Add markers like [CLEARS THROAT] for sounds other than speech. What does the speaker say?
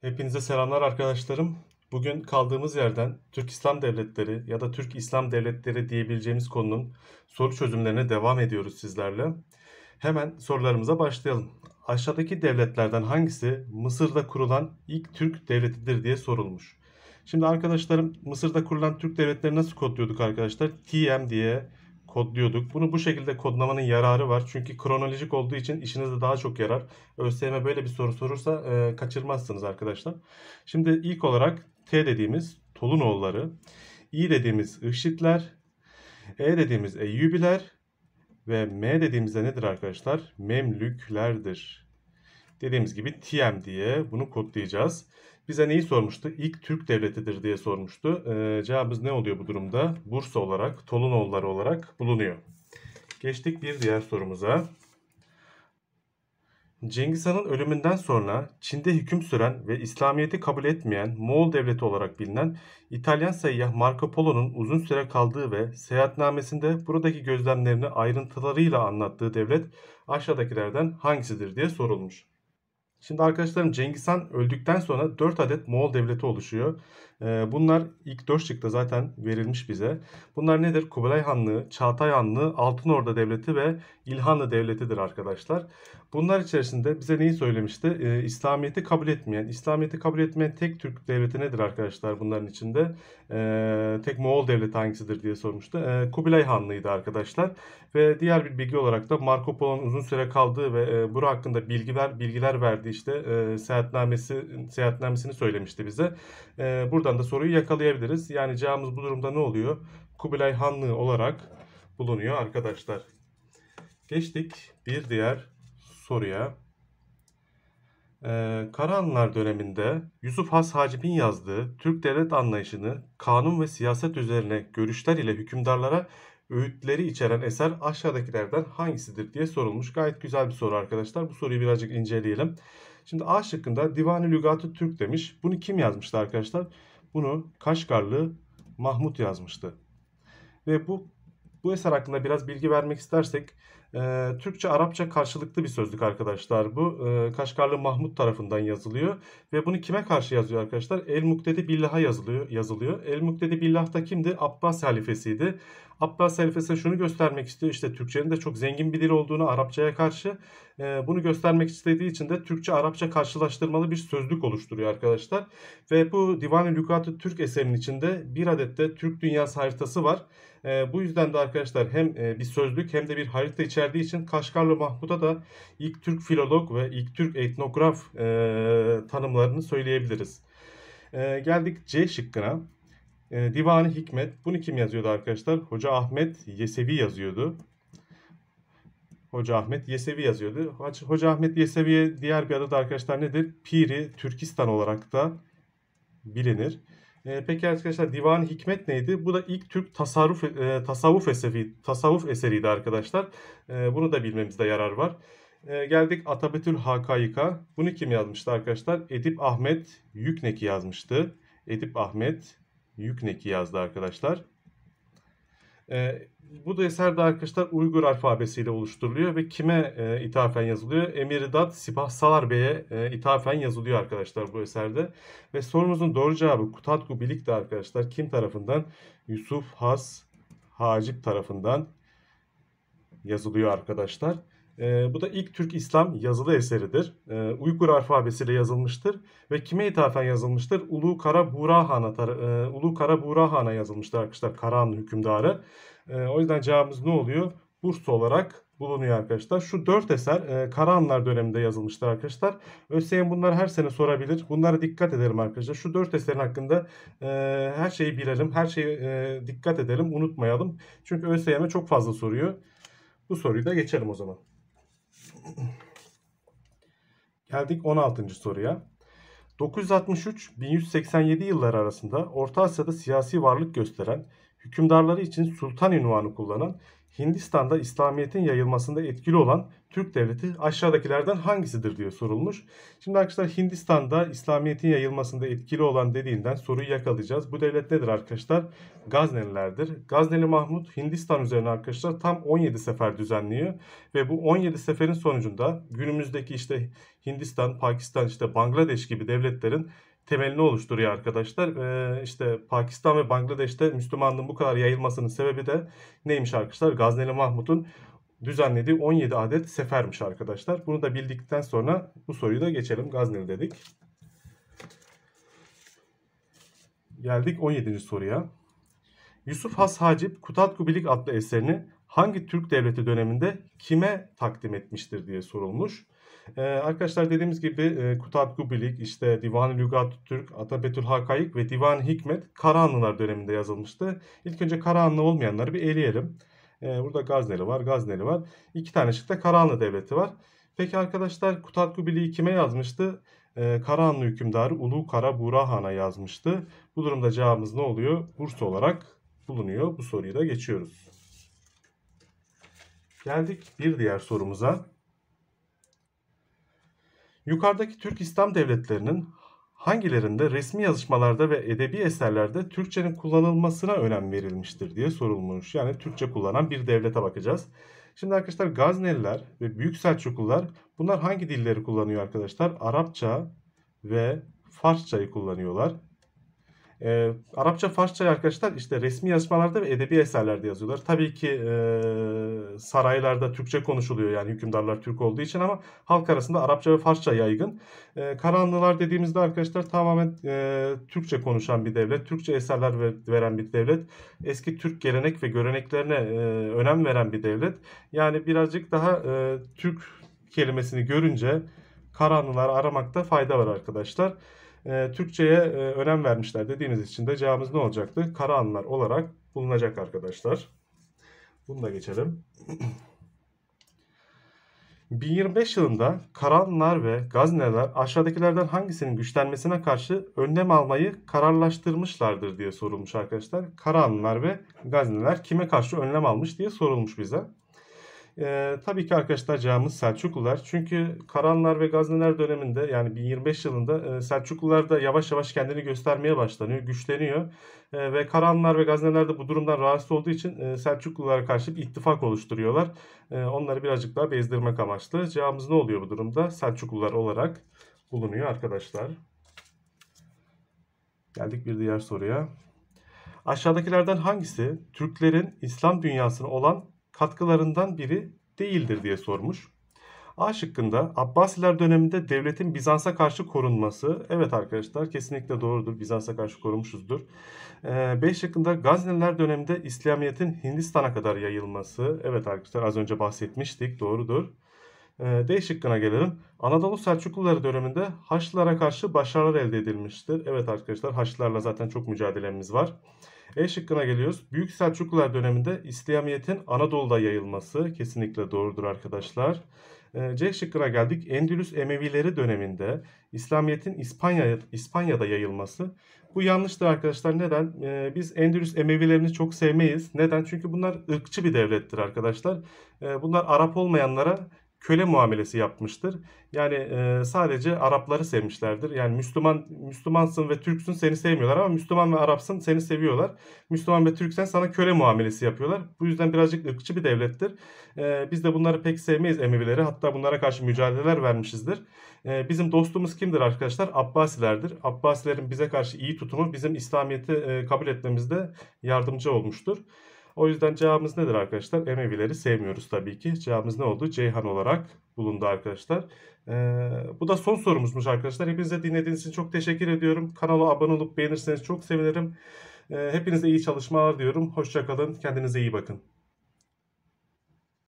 Hepinize selamlar arkadaşlarım. Bugün kaldığımız yerden Türk İslam Devletleri ya da Türk İslam Devletleri diyebileceğimiz konunun soru çözümlerine devam ediyoruz sizlerle. Hemen sorularımıza başlayalım. Aşağıdaki devletlerden hangisi Mısır'da kurulan ilk Türk devletidir diye sorulmuş. Şimdi arkadaşlarım Mısır'da kurulan Türk devletleri nasıl kodluyorduk arkadaşlar? TM diye kodluyorduk. Bunu bu şekilde kodlamanın yararı var. Çünkü kronolojik olduğu için işinizde daha çok yarar. ÖSYM böyle bir soru sorursa e, kaçırmazsınız arkadaşlar. Şimdi ilk olarak T dediğimiz Tolunoğulları, İ dediğimiz IŞİD'ler, E dediğimiz Eyyubiler ve M dediğimizde nedir arkadaşlar? Memlüklerdir. Dediğimiz gibi TM diye bunu kodlayacağız. Bize neyi sormuştu? İlk Türk devletidir diye sormuştu. Ee, cevabımız ne oluyor bu durumda? Bursa olarak, Tolunoğulları olarak bulunuyor. Geçtik bir diğer sorumuza. Cengiz Han'ın ölümünden sonra Çin'de hüküm süren ve İslamiyet'i kabul etmeyen Moğol devleti olarak bilinen İtalyan seyyah Marco Polo'nun uzun süre kaldığı ve seyahatnamesinde buradaki gözlemlerini ayrıntılarıyla anlattığı devlet aşağıdakilerden hangisidir diye sorulmuş. Şimdi arkadaşlarım Cengiz Han öldükten sonra 4 adet Moğol devleti oluşuyor. Ee, bunlar ilk 4 şıkta zaten verilmiş bize. Bunlar nedir? Kubilay Hanlığı, Çağatay Hanlığı, Altınorda Devleti ve İlhanlı Devleti'dir arkadaşlar. Bunlar içerisinde bize neyi söylemişti? Ee, İslamiyet'i kabul etmeyen, İslamiyet'i kabul etmeyen tek Türk devleti nedir arkadaşlar bunların içinde? Ee, tek Moğol devleti hangisidir diye sormuştu. Kubilay Hanlığı'ydı arkadaşlar. Ve diğer bir bilgi olarak da Marco Polo'nun uzun süre kaldığı ve e, bura hakkında bilgiler, bilgiler verdiği işte e, seyahatnamesi, seyahatnamesini söylemişti bize. Burada buradan da soruyu yakalayabiliriz. Yani Cağımız bu durumda ne oluyor? Kubilay Hanlı olarak bulunuyor arkadaşlar. Geçtik bir diğer soruya. Ee, Karahanlılar döneminde Yusuf Has Hacip'in yazdığı Türk devlet anlayışını kanun ve siyaset üzerine görüşler ile hükümdarlara öğütleri içeren eser aşağıdakilerden hangisidir diye sorulmuş. Gayet güzel bir soru arkadaşlar. Bu soruyu birazcık inceleyelim. Şimdi A şıkkında Divan-ı Türk demiş. Bunu kim yazmıştı arkadaşlar? Bunu Kaşgarlı Mahmut yazmıştı. Ve bu bu eser hakkında biraz bilgi vermek istersek e, ee, Türkçe-Arapça karşılıklı bir sözlük arkadaşlar bu. E, Kaşgarlı Mahmut tarafından yazılıyor. Ve bunu kime karşı yazıyor arkadaşlar? El Muktedi Billah'a yazılıyor. yazılıyor. El Muktedi Billah da kimdi? Abbas halifesiydi. Abbas halifesi şunu göstermek istiyor. İşte Türkçenin de çok zengin bir dil olduğunu Arapçaya karşı e, bunu göstermek istediği için de Türkçe-Arapça karşılaştırmalı bir sözlük oluşturuyor arkadaşlar. Ve bu Divan-ı Lügat-ı Türk eserinin içinde bir adet de Türk dünyası haritası var. E, bu yüzden de arkadaşlar hem e, bir sözlük hem de bir harita içerisinde içerdiği için Kaşgarlı Mahmut'a da ilk Türk filolog ve ilk Türk etnograf e, tanımlarını söyleyebiliriz. E, geldik C şıkkına. E, Divani Hikmet. Bunu kim yazıyordu arkadaşlar? Hoca Ahmet Yesevi yazıyordu. Hoca Ahmet Yesevi yazıyordu. Hoca Ahmet Yesevi'ye diğer bir adı da arkadaşlar nedir? Piri Türkistan olarak da bilinir. E, peki arkadaşlar Divan Hikmet neydi? Bu da ilk Türk tasarruf e, tasavvuf eseri tasavvuf eseriydi arkadaşlar. E, bunu da bilmemizde yarar var. E, geldik Atabetül Hakayika. Bunu kim yazmıştı arkadaşlar? Edip Ahmet Yükneki yazmıştı. Edip Ahmet Yükneki yazdı arkadaşlar. E, bu da eserde arkadaşlar Uygur alfabesiyle oluşturuluyor ve kime e, ithafen yazılıyor? Emiridat Sipah Salar Bey'e e, ithafen yazılıyor arkadaşlar bu eserde. Ve sorumuzun doğru cevabı Kutatku Bilik'ti arkadaşlar. Kim tarafından? Yusuf Has Hacip tarafından yazılıyor arkadaşlar. Ee, bu da ilk Türk İslam yazılı eseridir. E, Uygur alfabesiyle yazılmıştır ve kime ithafen yazılmıştır? Ulu Kara Burahan'a e, Ulu Kara Burahan'a yazılmıştır arkadaşlar Karahanlı hükümdarı. E, o yüzden cevabımız ne oluyor? Bursa olarak bulunuyor arkadaşlar. Şu dört eser e, Karahanlar döneminde yazılmıştır arkadaşlar. ÖSYM bunları her sene sorabilir. Bunlara dikkat edelim arkadaşlar. Şu dört eserin hakkında e, her şeyi bilelim. Her şeyi e, dikkat edelim. Unutmayalım. Çünkü ÖSYM çok fazla soruyor. Bu soruyu da geçelim o zaman. Geldik 16. soruya. 963-1187 yılları arasında Orta Asya'da siyasi varlık gösteren, hükümdarları için sultan ünvanı kullanan Hindistan'da İslamiyet'in yayılmasında etkili olan Türk devleti aşağıdakilerden hangisidir diye sorulmuş. Şimdi arkadaşlar Hindistan'da İslamiyet'in yayılmasında etkili olan dediğinden soruyu yakalayacağız. Bu devlet nedir arkadaşlar? Gaznelilerdir. Gazneli Mahmut Hindistan üzerine arkadaşlar tam 17 sefer düzenliyor ve bu 17 seferin sonucunda günümüzdeki işte Hindistan, Pakistan, işte Bangladeş gibi devletlerin temelini oluşturuyor arkadaşlar. Ee, işte Pakistan ve Bangladeş'te Müslümanlığın bu kadar yayılmasının sebebi de neymiş arkadaşlar? Gazneli Mahmut'un düzenlediği 17 adet sefermiş arkadaşlar. Bunu da bildikten sonra bu soruyu da geçelim. Gazneli dedik. Geldik 17. soruya. Yusuf Has Hacip Kutatku Bilik adlı eserini hangi Türk devleti döneminde kime takdim etmiştir diye sorulmuş. Ee, arkadaşlar dediğimiz gibi e, Kutat Gubilik, işte Divan-ı Lügat Türk, Atabetül Hakayık ve Divan Hikmet Karahanlılar döneminde yazılmıştı. İlk önce Karahanlı olmayanları bir eleyelim. Ee, burada Gazneli var, Gazneli var. İki tane şıkta Karahanlı Devleti var. Peki arkadaşlar Kutat Gubilik'i kime yazmıştı? Ee, Karahanlı hükümdarı Ulu Kara Burahan'a yazmıştı. Bu durumda cevabımız ne oluyor? Bursa olarak bulunuyor. Bu soruyu da geçiyoruz. Geldik bir diğer sorumuza. Yukarıdaki Türk İslam devletlerinin hangilerinde resmi yazışmalarda ve edebi eserlerde Türkçenin kullanılmasına önem verilmiştir diye sorulmuş. Yani Türkçe kullanan bir devlete bakacağız. Şimdi arkadaşlar Gazneliler ve Büyük Selçuklular bunlar hangi dilleri kullanıyor arkadaşlar? Arapça ve Farsçayı kullanıyorlar. E, Arapça, Farsça arkadaşlar işte resmi yazmalarda ve edebi eserlerde yazıyorlar. Tabii ki e, saraylarda Türkçe konuşuluyor yani hükümdarlar Türk olduğu için ama halk arasında Arapça ve Farsça yaygın. E, Karanlılar dediğimizde arkadaşlar tamamen e, Türkçe konuşan bir devlet, Türkçe eserler ver, veren bir devlet, eski Türk gelenek ve göreneklerine e, önem veren bir devlet. Yani birazcık daha e, Türk kelimesini görünce Karanlılar aramakta fayda var arkadaşlar e, Türkçe'ye e, önem vermişler dediğimiz için de cevabımız ne olacaktı? Kara anlar olarak bulunacak arkadaşlar. Bunu da geçelim. 1025 [CLEARS THROAT] yılında Karanlar ve Gazneler aşağıdakilerden hangisinin güçlenmesine karşı önlem almayı kararlaştırmışlardır diye sorulmuş arkadaşlar. Karanlar ve Gazneler kime karşı önlem almış diye sorulmuş bize. E, tabii ki arkadaşlar cevabımız Selçuklular. Çünkü Karanlar ve Gazneler döneminde yani 1025 yılında e, Selçuklular da yavaş yavaş kendini göstermeye başlanıyor, güçleniyor. E, ve Karanlar ve Gazneler de bu durumdan rahatsız olduğu için e, Selçuklulara karşı bir ittifak oluşturuyorlar. E, onları birazcık daha bezdirmek amaçlı. Cevabımız ne oluyor bu durumda? Selçuklular olarak bulunuyor arkadaşlar. Geldik bir diğer soruya. Aşağıdakilerden hangisi Türklerin İslam dünyasına olan katkılarından biri değildir diye sormuş. A şıkkında Abbasiler döneminde devletin Bizans'a karşı korunması. Evet arkadaşlar kesinlikle doğrudur. Bizans'a karşı korunmuşuzdur. Ee, B şıkkında Gazneliler döneminde İslamiyet'in Hindistan'a kadar yayılması. Evet arkadaşlar az önce bahsetmiştik. Doğrudur. Ee, D şıkkına gelelim. Anadolu Selçukluları döneminde Haçlılara karşı başarılar elde edilmiştir. Evet arkadaşlar Haçlılarla zaten çok mücadelemiz var. E şıkkına geliyoruz. Büyük Selçuklular döneminde İslamiyet'in Anadolu'da yayılması kesinlikle doğrudur arkadaşlar. E, C şıkkına geldik. Endülüs Emevileri döneminde İslamiyet'in İspanya, İspanya'da yayılması. Bu yanlıştır arkadaşlar. Neden? E, biz Endülüs Emevilerini çok sevmeyiz. Neden? Çünkü bunlar ırkçı bir devlettir arkadaşlar. E, bunlar Arap olmayanlara köle muamelesi yapmıştır. Yani e, sadece Arapları sevmişlerdir. Yani Müslüman Müslümansın ve Türksün seni sevmiyorlar ama Müslüman ve Arapsın seni seviyorlar. Müslüman ve Türksen sana köle muamelesi yapıyorlar. Bu yüzden birazcık ırkçı bir devlettir. E, biz de bunları pek sevmeyiz Emevileri. Hatta bunlara karşı mücadeleler vermişizdir. E, bizim dostumuz kimdir arkadaşlar? Abbasilerdir. Abbasilerin bize karşı iyi tutumu bizim İslamiyet'i e, kabul etmemizde yardımcı olmuştur. O yüzden cevabımız nedir arkadaşlar? Emevileri sevmiyoruz tabii ki. Cevabımız ne oldu? Ceyhan olarak bulundu arkadaşlar. Ee, bu da son sorumuzmuş arkadaşlar. Hepinize dinlediğiniz için çok teşekkür ediyorum. Kanala abone olup beğenirseniz çok sevinirim. Ee, hepinize iyi çalışmalar diyorum. Hoşçakalın. Kendinize iyi bakın.